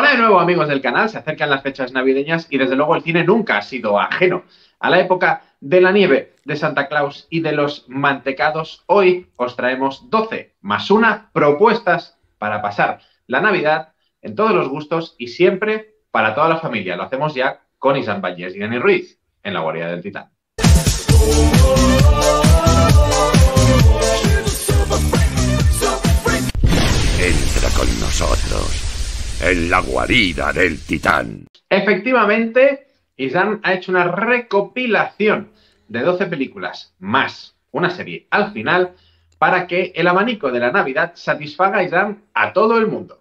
Hola de nuevo amigos del canal, se acercan las fechas navideñas y desde luego el cine nunca ha sido ajeno a la época de la nieve, de Santa Claus y de los mantecados. Hoy os traemos 12 más una propuestas para pasar la Navidad en todos los gustos y siempre para toda la familia. Lo hacemos ya con Isan Valles y Dani Ruiz en la Guardia del Titán. Entra con nosotros en la guarida del titán. Efectivamente, Isan ha hecho una recopilación de 12 películas más una serie al final para que el abanico de la Navidad satisfaga a Isan a todo el mundo.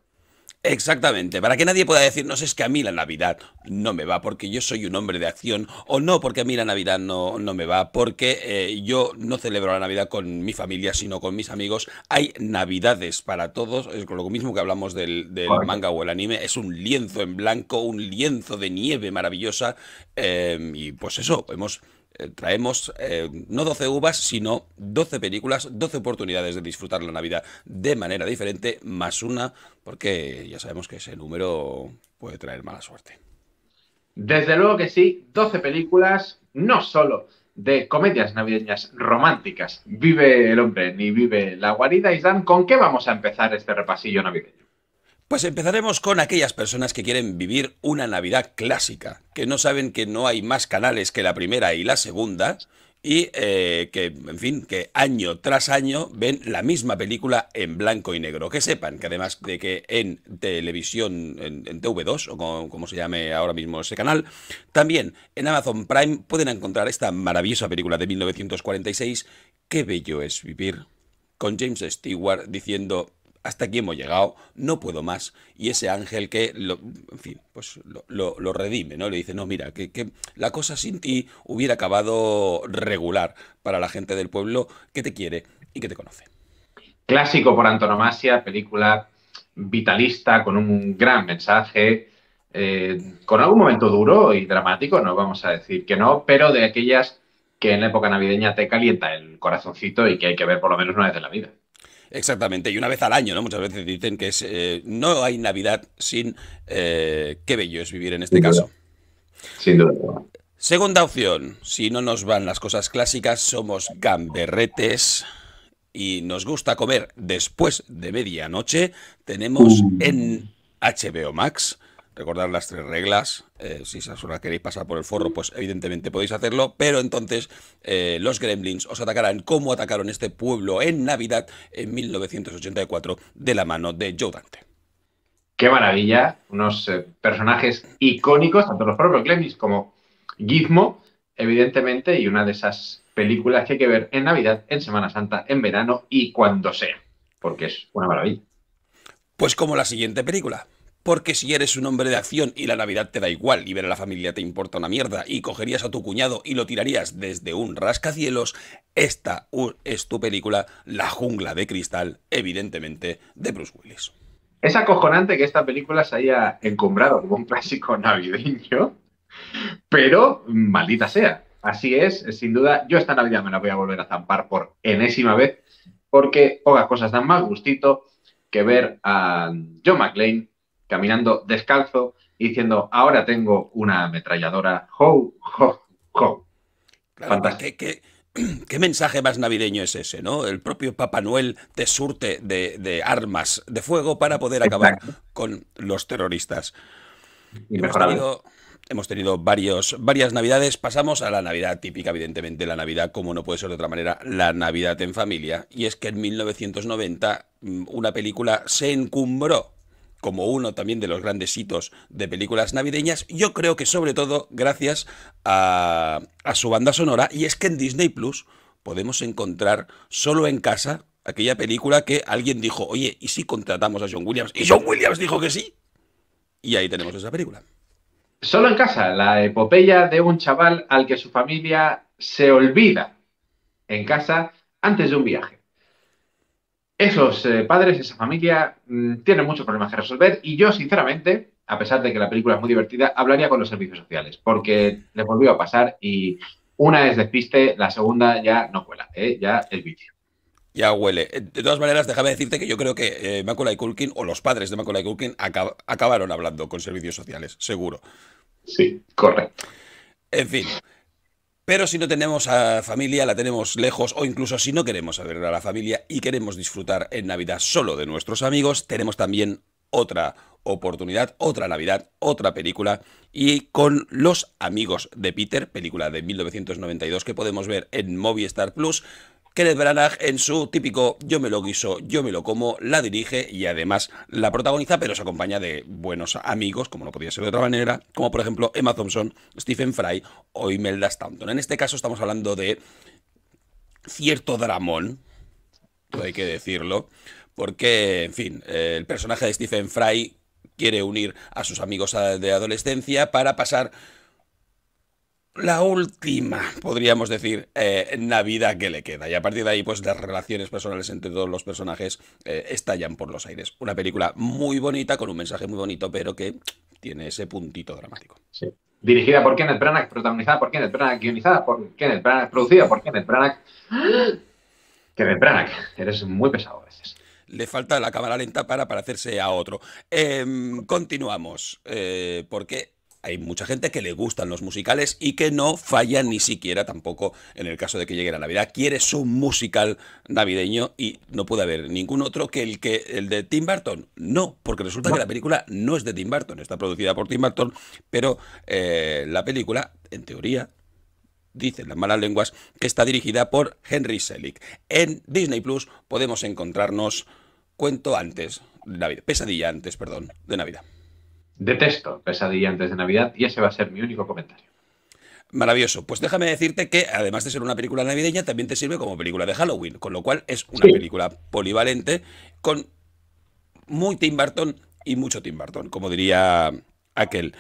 Exactamente, para que nadie pueda decirnos es que a mí la Navidad no me va porque yo soy un hombre de acción o no porque a mí la Navidad no, no me va porque eh, yo no celebro la Navidad con mi familia sino con mis amigos. Hay Navidades para todos, es lo mismo que hablamos del, manga o el anime, es un lienzo en blanco, un lienzo de nieve maravillosa eh, y pues eso, hemos... Eh, traemos eh, no 12 uvas, sino 12 películas, 12 oportunidades de disfrutar la Navidad de manera diferente, más una, porque ya sabemos que ese número puede traer mala suerte. Desde luego que sí, 12 películas, no solo de comedias navideñas románticas. Vive el hombre, ni vive la guarida. Islam, ¿con qué vamos a empezar este repasillo navideño? Pues empezaremos con aquellas personas que quieren vivir una Navidad clásica, que no saben que no hay más canales que la primera y la segunda, y eh, que, en fin, que año tras año ven la misma película en blanco y negro. Que sepan que además de que en televisión, en, TV2, o como, como, se llame ahora mismo ese canal, también en Amazon Prime pueden encontrar esta maravillosa película de 1946, Qué bello es vivir, con James Stewart diciendo, hasta aquí hemos llegado, no puedo más. Y ese ángel que, lo, en fin, pues lo, redime, ¿no? Le dice, no, mira, que, la cosa sin ti hubiera acabado regular para la gente del pueblo que te quiere y que te conoce. Clásico por antonomasia, película vitalista, con un gran mensaje, eh, con algún momento duro y dramático, no vamos a decir que no, pero de aquellas que en la época navideña te calienta el corazoncito y que hay que ver por lo menos una vez en la vida. Exactamente, y una vez al año, ¿no? Muchas veces dicen que es, eh, no hay Navidad sin eh, qué bello es vivir en este caso. Sin duda. Segunda opción, si no nos van las cosas clásicas, somos gamberretes y nos gusta comer después de medianoche, tenemos mm. en HBO Max Recordad las tres reglas. Eh, si esas horas queréis pasar por el forro, pues evidentemente podéis hacerlo. Pero entonces eh, los gremlins os atacarán como atacaron este pueblo en Navidad en 1984 de la mano de Joe Dante. Qué maravilla. Unos eh, personajes icónicos, tanto los propios gremlins como Gizmo, evidentemente. Y una de esas películas que hay que ver en Navidad, en Semana Santa, en verano y cuando sea. Porque es una maravilla. Pues como la siguiente película. Porque si eres un hombre de acción y la Navidad te da igual y ver a la familia te importa una mierda y cogerías a tu cuñado y lo tirarías desde un rascacielos, esta es tu película La jungla de cristal, evidentemente de Bruce Willis. Es acojonante que esta película se haya encumbrado como un clásico navideño, pero maldita sea. Así es, sin duda, yo esta Navidad me la voy a volver a zampar por enésima vez, porque pocas cosas dan más gustito que ver a John McClane caminando descalzo y diciendo, ahora tengo una ametralladora. ¡Ho, ho, ho! qué, mensaje más navideño es ese, no? El propio Papá Noel te surte de, armas de fuego para poder acabar con los terroristas. hemos, tenido, varios, varias navidades. Pasamos a la Navidad típica, evidentemente, la Navidad, como no puede ser de otra manera, la Navidad en familia. Y es que en 1990 mm, una película se encumbró como uno también de los grandes hitos de películas navideñas, yo creo que sobre todo gracias a, a su banda sonora, y es que en Disney Plus podemos encontrar solo en casa aquella película que alguien dijo, oye, ¿y si contratamos a John Williams? Y John Williams dijo que sí. Y ahí tenemos esa película. Solo en casa, la epopeya de un chaval al que su familia se olvida en casa antes de un viaje esos eh, padres, esa familia, mm, tienen muchos problemas que resolver y yo, sinceramente, a pesar de que la película es muy divertida, hablaría con los servicios sociales, porque les volvió a pasar y una es despiste, la segunda ya no cuela, ¿eh? ya el vicio. Ya huele. Eh, de todas maneras, déjame decirte que yo creo que eh, Macaulay Culkin o los padres de Macaulay Culkin acabaron hablando con servicios sociales, seguro. Sí, correcto. En fin, pero si no tenemos a familia, la tenemos lejos o incluso si no queremos ver a la familia y queremos disfrutar en Navidad solo de nuestros amigos, tenemos también otra oportunidad, otra Navidad, otra película y con Los amigos de Peter, película de 1992 que podemos ver en Movistar Plus Kenneth Branagh en su típico yo me lo guiso, yo me lo como, la dirige y además la protagoniza, pero se acompaña de buenos amigos, como no podía ser de otra manera, como por ejemplo Emma Thompson, Stephen Fry o Imelda Staunton. En este caso estamos hablando de cierto dramón, hay que decirlo, porque, en fin, el personaje de Stephen Fry quiere unir a sus amigos de adolescencia para pasar la última, podríamos decir, eh, Navidad que le queda. Y a partir de ahí, pues las relaciones personales entre todos los personajes eh, estallan por los aires. Una película muy bonita, con un mensaje muy bonito, pero que tiene ese puntito dramático. Dirigida por Kenneth Branagh, protagonizada por Kenneth Branagh, guionizada por Kenneth Branagh, producida por Kenneth Branagh. Kenneth Branagh, eres muy pesado a veces le falta la cámara lenta para parecerse a otro. Em, continuamos, por eh, porque hay mucha gente que le gustan los musicales y que no falla ni siquiera tampoco en el caso de que llegue la Navidad. Quiere su musical navideño y no puede haber ningún otro que el, que el de Tim Burton. No, porque resulta que la película no es de Tim Burton, está producida por Tim Burton, pero eh, la película, en teoría, dicen las malas lenguas, que está dirigida por Henry Selick. En Disney Plus podemos encontrarnos cuento antes, Navidad, pesadilla antes, perdón, de Navidad. Detesto Pesadilla antes de Navidad y ese va a ser mi único comentario. Maravilloso. Pues déjame decirte que, además de ser una película navideña, también te sirve como película de Halloween, con lo cual es una película polivalente con muy Tim Burton y mucho Tim Burton, como diría aquel.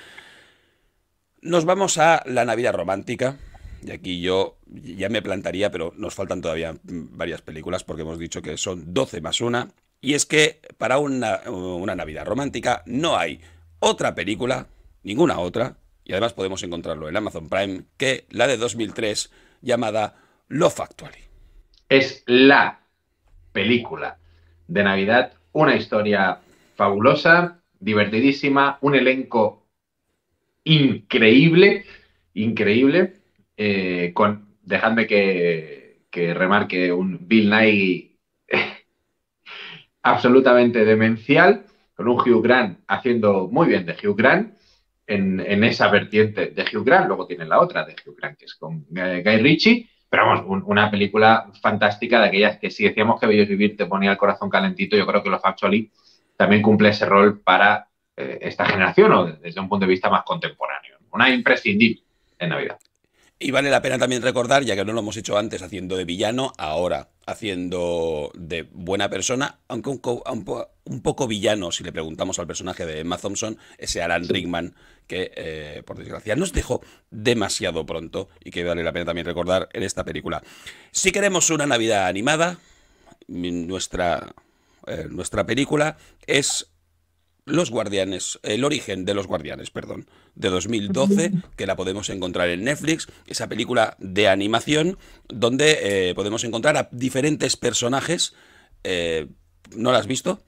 Nos vamos a la Navidad romántica. Y aquí yo ya me plantaría, pero nos faltan todavía varias películas porque hemos dicho que son 12 más una. Y es que para una, una Navidad romántica no hay otra película, ninguna otra, y además podemos encontrarlo en Amazon Prime, que la de 2003 llamada Lo Factually. Es la película de Navidad, una historia fabulosa, divertidísima, un elenco increíble, increíble, eh, con, dejadme que, remarque un Bill Nye absolutamente demencial, con un Hugh Grant haciendo muy bien de Hugh Grant en, esa vertiente de Hugh Grant, luego tienen la otra de Hugh Grant, que es con eh, Guy Ritchie, pero vamos, una película fantástica de aquellas que si decíamos que Bellos Vivir te ponía el corazón calentito, yo creo que Los factually también cumple ese rol para eh, esta generación o desde un punto de vista más contemporáneo. Una imprescindible en Navidad. Y vale la pena también recordar, ya que no lo hemos hecho antes haciendo de villano, ahora haciendo de buena persona, aunque un, un, poco villano, si le preguntamos al personaje de Emma Thompson, ese Alan Rickman, que eh, por desgracia nos dejó demasiado pronto y que vale la pena también recordar en esta película. Si queremos una Navidad animada, nuestra, eh, nuestra película es los Guardianes, el origen de Los Guardianes, perdón, de 2012, que la podemos encontrar en Netflix, esa película de animación donde eh, podemos encontrar a diferentes personajes. Eh, ¿No la has visto?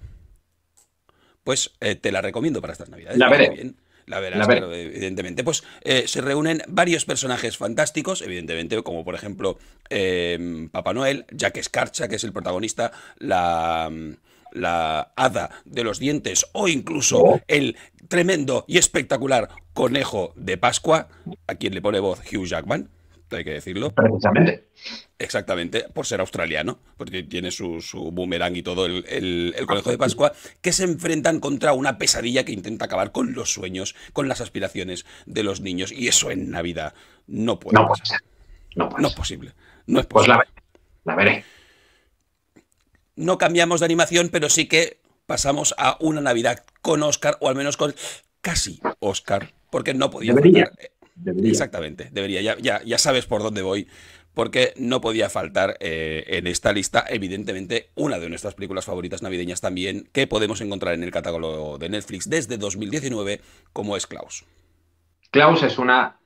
Pues eh, te la recomiendo para estas navidades. La veré. La verás, evidentemente. Pues se reúnen varios personajes fantásticos, evidentemente, como por ejemplo Papá Noel, Jack Escarcha, que es el protagonista, la la hada de los dientes o incluso el tremendo y espectacular conejo de Pascua, a quien le pone voz Hugh Jackman, hay que decirlo. Precisamente. Exactamente, por ser australiano, porque tiene su, boomerang y todo el, el, conejo de Pascua, que se enfrentan contra una pesadilla que intenta acabar con los sueños, con las aspiraciones de los niños. Y eso en Navidad no puede no ser. No, es posible. No es posible. Pues la, la veré no cambiamos de animación, pero sí que pasamos a una Navidad con Oscar, o al menos con casi Oscar, porque no podía faltar. Exactamente, debería. Ya, ya, ya, sabes por dónde voy, porque no podía faltar eh, en esta lista, evidentemente, una de nuestras películas favoritas navideñas también, que podemos encontrar en el catálogo de Netflix desde 2019, como es Klaus. Klaus es una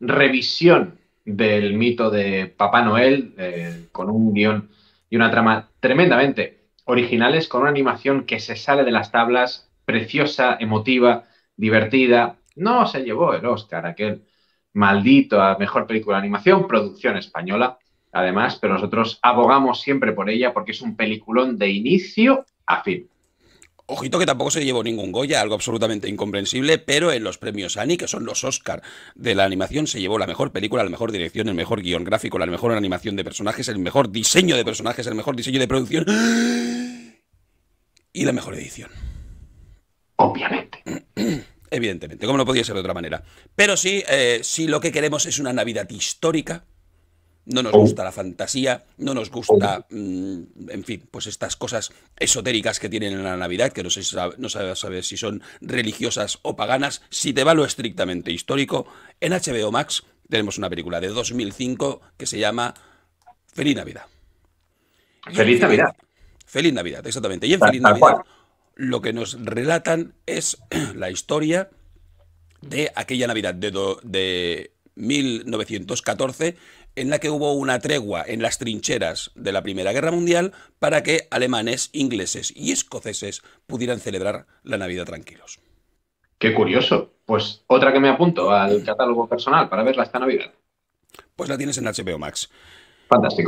revisión del mito de Papá Noel, eh, con un guión y una trama tremendamente originales, con una animación que se sale de las tablas, preciosa, emotiva, divertida. No se llevó el Oscar aquel maldito a Mejor Película de Animación, producción española, además, pero nosotros abogamos siempre por ella porque es un peliculón de inicio a fin. Ojito que tampoco se llevó ningún Goya, algo absolutamente incomprensible, pero en los premios Annie, que son los Oscar de la animación, se llevó la mejor película, la mejor dirección, el mejor guión gráfico, la mejor animación de personajes, el mejor diseño de personajes, el mejor diseño de producción y la mejor edición. Obviamente. Evidentemente, como no podía ser de otra manera. Pero sí, eh, si lo que queremos es una Navidad histórica, no nos gusta la fantasía, no nos gusta, mm, en fin, pues estas cosas esotéricas que tienen en la Navidad, que no sé no si son religiosas o paganas. Si te va lo estrictamente histórico, en HBO Max tenemos una película de 2005 que se llama Feliz Navidad. Feliz Navidad. Feliz Navidad, exactamente. Y en Feliz Navidad lo que nos relatan es la historia de aquella Navidad de, de 1914 en la que hubo una tregua en las trincheras de la Primera Guerra Mundial para que alemanes, ingleses y escoceses pudieran celebrar la Navidad tranquilos. Qué curioso. Pues otra que me apunto al catálogo personal para verla esta Navidad. Pues la tienes en HBO Max.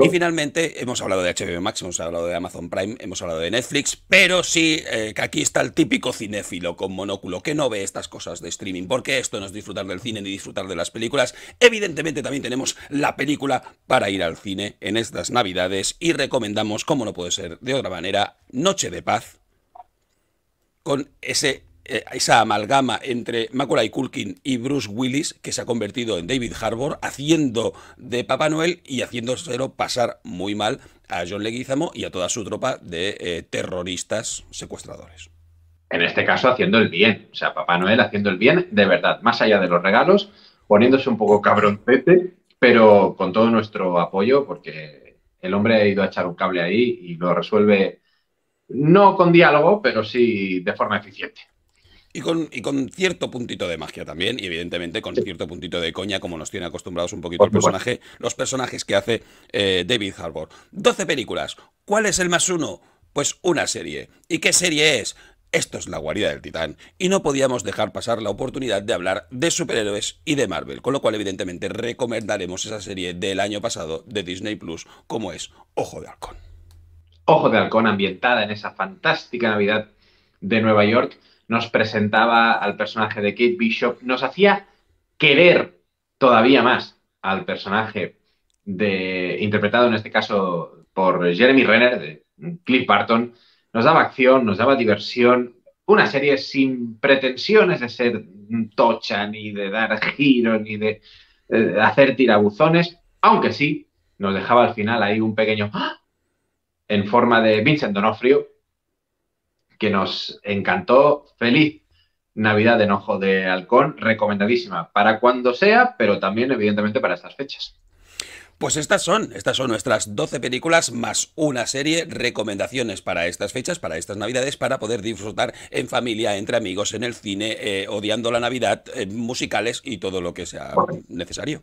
Y finalmente hemos hablado de HBO Max, hemos hablado de Amazon Prime, hemos hablado de Netflix, pero sí eh, que aquí está el típico cinéfilo con monóculo que no ve estas cosas de streaming, porque esto no es disfrutar del cine ni disfrutar de las películas. Evidentemente también tenemos la película para ir al cine en estas navidades y recomendamos, como no puede ser de otra manera, Noche de Paz con ese eh, esa amalgama entre Macaulay Culkin y Bruce Willis, que se ha convertido en David Harbour, haciendo de Papá Noel y haciéndoselo pasar muy mal a John Leguizamo y a toda su tropa de eh, terroristas secuestradores. En este caso, haciendo el bien. O sea, Papá Noel haciendo el bien de verdad, más allá de los regalos, poniéndose un poco cabroncete, pero con todo nuestro apoyo, porque el hombre ha ido a echar un cable ahí y lo resuelve no con diálogo, pero sí de forma eficiente. Y con, cierto puntito de magia también, y evidentemente con cierto puntito de coña, como nos tiene acostumbrados un poquito el personaje, los personajes que hace eh, David Harbour. 12 películas. ¿Cuál es el más uno? Pues una serie. ¿Y qué serie es? Esto es la guarida del titán y no podíamos dejar pasar la oportunidad de hablar de superhéroes y de Marvel, con lo cual evidentemente recomendaremos esa serie del año pasado de Disney Plus como es Ojo de Halcón. Ojo de Halcón ambientada en esa fantástica Navidad de Nueva York nos presentaba al personaje de Kate Bishop, nos hacía querer todavía más al personaje de, interpretado en este caso por Jeremy Renner, de Cliff Barton, nos daba acción, nos daba diversión, una serie sin pretensiones de ser tocha, ni de dar giro, ni de, eh, hacer tirabuzones, aunque sí, nos dejaba al final ahí un pequeño ¡ah! en forma de Vincent Donofrio, que nos encantó. Feliz Navidad de Enojo de Halcón, recomendadísima para cuando sea, pero también evidentemente para estas fechas. Pues estas son, estas son nuestras 12 películas más una serie recomendaciones para estas fechas, para estas navidades, para poder disfrutar en familia, entre amigos, en el cine, eh, odiando la Navidad, eh, musicales y todo lo que sea necesario.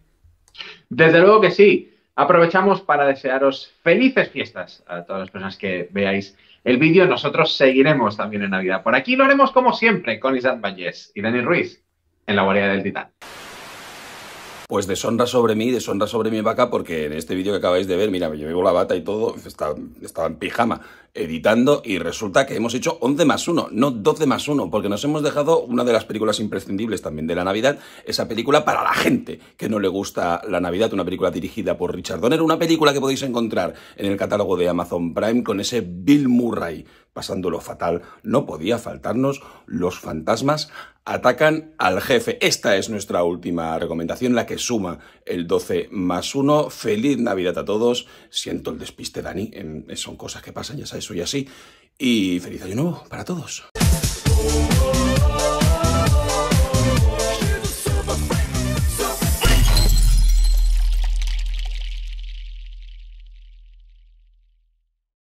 Desde luego que sí. Aprovechamos para desearos felices fiestas a todas las personas que veáis el vídeo, nosotros seguiremos también en Navidad. Por aquí lo haremos como siempre con Isaac Vallés y Dani Ruiz en la guarida del Titán pues deshonra sobre mí, deshonra sobre mi vaca, porque en este vídeo que acabáis de ver, mira, me llevo la bata y todo, estaba, en pijama editando y resulta que hemos hecho 11 más 1, no 12 más 1, porque nos hemos dejado una de las películas imprescindibles también de la Navidad, esa película para la gente que no le gusta la Navidad, una película dirigida por Richard Donner, una película que podéis encontrar en el catálogo de Amazon Prime con ese Bill Murray pasándolo fatal, no podía faltarnos los fantasmas atacan al jefe. Esta es nuestra última recomendación, la que suma el 12 más 1. Feliz Navidad a todos. Siento el despiste, Dani. Son cosas que pasan, ya sabes, soy así. Y feliz año nuevo para todos.